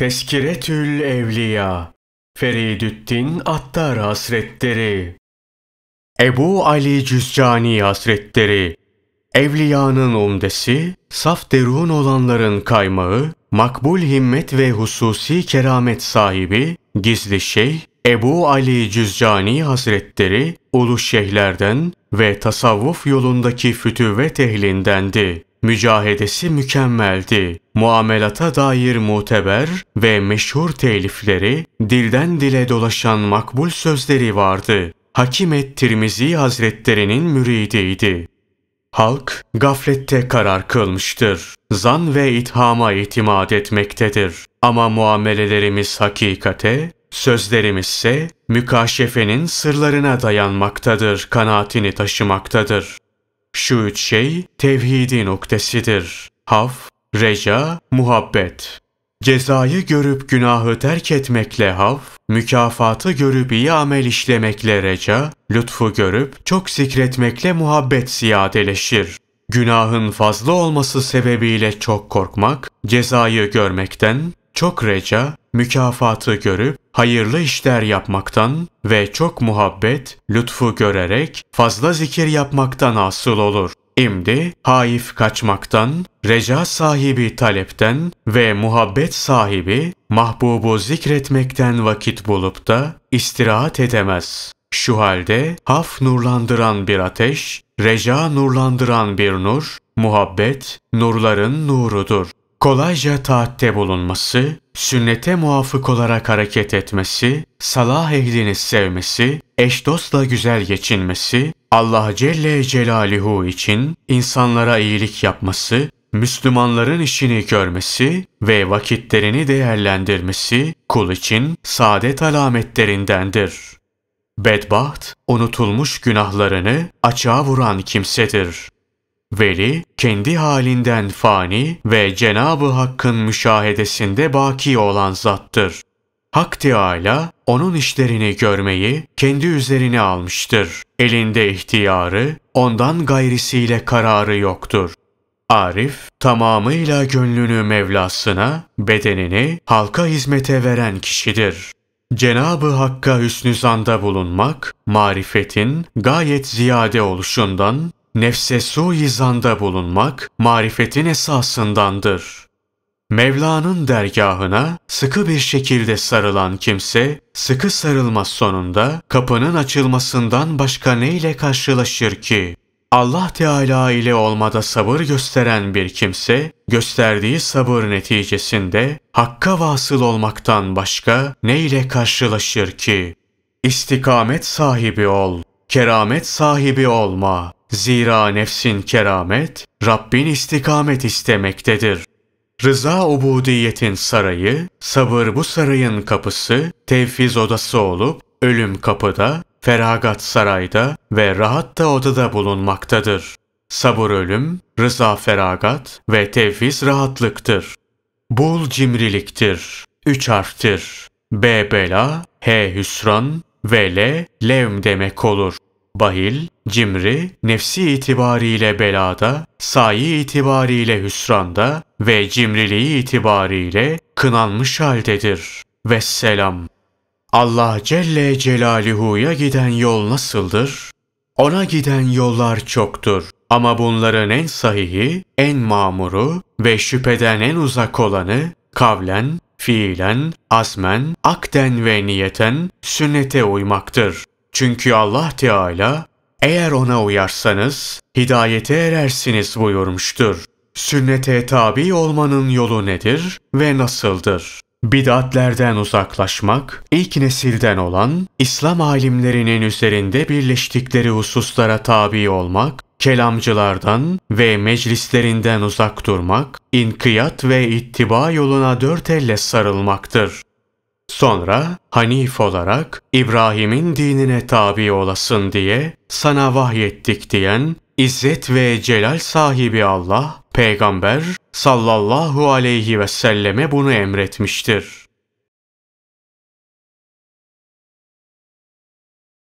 Teskiretül Evliya Feridüddin Attar Hazretleri Ebu Ali Cüzcani Hazretleri Evliyanın umdesi, saf derun olanların kaymağı, makbul himmet ve hususi keramet sahibi, gizli şeyh, Ebu Ali Cüzcani Hazretleri, ulu şeyhlerden ve tasavvuf yolundaki fütüvvet ehlindendi mücahedesi mükemmeldi. Muamelata dair muteber ve meşhur telifleri, dilden dile dolaşan makbul sözleri vardı. Hakim et Hazretlerinin müridiydi. Halk gaflette karar kılmıştır. Zan ve ithama itimat etmektedir. Ama muamelelerimiz hakikate, sözlerimizse mükaşefenin sırlarına dayanmaktadır, kanaatini taşımaktadır. Şu üç şey tevhidi noktasıdır: Haf, reca, muhabbet. Cezayı görüp günahı terk etmekle hav, mükafatı görüp iyi amel işlemekle reca, lütfu görüp çok zikretmekle muhabbet ziyadeleşir. Günahın fazla olması sebebiyle çok korkmak, cezayı görmekten, çok reca, mükafatı görüp hayırlı işler yapmaktan ve çok muhabbet, lütfu görerek fazla zikir yapmaktan asıl olur. İmdi, haif kaçmaktan, reca sahibi talepten ve muhabbet sahibi mahbubu zikretmekten vakit bulup da istirahat edemez. Şu halde haf nurlandıran bir ateş, reca nurlandıran bir nur, muhabbet nurların nurudur kolayca taatte bulunması, sünnete muafık olarak hareket etmesi, salah ehlini sevmesi, eş dostla güzel geçinmesi, Allah Celle Celaluhu için insanlara iyilik yapması, Müslümanların işini görmesi ve vakitlerini değerlendirmesi kul için saadet alametlerindendir. Bedbaht, unutulmuş günahlarını açığa vuran kimsedir. Veli, kendi halinden fani ve Cenab-ı Hakk'ın müşahedesinde baki olan zattır. Hak Teâlâ onun işlerini görmeyi kendi üzerine almıştır. Elinde ihtiyarı, ondan gayrisiyle kararı yoktur. Arif, tamamıyla gönlünü Mevlasına, bedenini halka hizmete veren kişidir. Cenab-ı Hakk'a hüsnü zanda bulunmak, marifetin gayet ziyade oluşundan nefse izanda bulunmak marifetin esasındandır. Mevla'nın dergahına sıkı bir şekilde sarılan kimse, sıkı sarılma sonunda kapının açılmasından başka neyle karşılaşır ki? Allah Teala ile olmada sabır gösteren bir kimse, gösterdiği sabır neticesinde hakka vasıl olmaktan başka neyle karşılaşır ki? İstikamet sahibi ol, keramet sahibi olma. Zira nefsin keramet, Rabbin istikamet istemektedir. Rıza ubudiyetin sarayı, sabır bu sarayın kapısı, tevfiz odası olup, ölüm kapıda, feragat sarayda ve rahat da odada bulunmaktadır. Sabır ölüm, rıza feragat ve tevfiz rahatlıktır. Bul cimriliktir, üç harftir. B bela, H hüsran ve L levm demek olur. Bahil, cimri, nefsi itibariyle belada, sayi itibariyle hüsranda ve cimriliği itibariyle kınanmış haldedir. Vesselam. Allah Celle Celaluhu'ya giden yol nasıldır? Ona giden yollar çoktur. Ama bunların en sahihi, en mamuru ve şüpheden en uzak olanı kavlen, fiilen, azmen, akden ve niyeten sünnete uymaktır. Çünkü Allah Teala eğer ona uyarsanız hidayete erersiniz buyurmuştur. Sünnete tabi olmanın yolu nedir ve nasıldır? Bidatlerden uzaklaşmak, ilk nesilden olan İslam alimlerinin üzerinde birleştikleri hususlara tabi olmak, kelamcılardan ve meclislerinden uzak durmak, inkiyat ve ittiba yoluna dört elle sarılmaktır. Sonra Hanif olarak İbrahim'in dinine tabi olasın diye sana vahyettik diyen İzzet ve Celal sahibi Allah, Peygamber sallallahu aleyhi ve selleme bunu emretmiştir.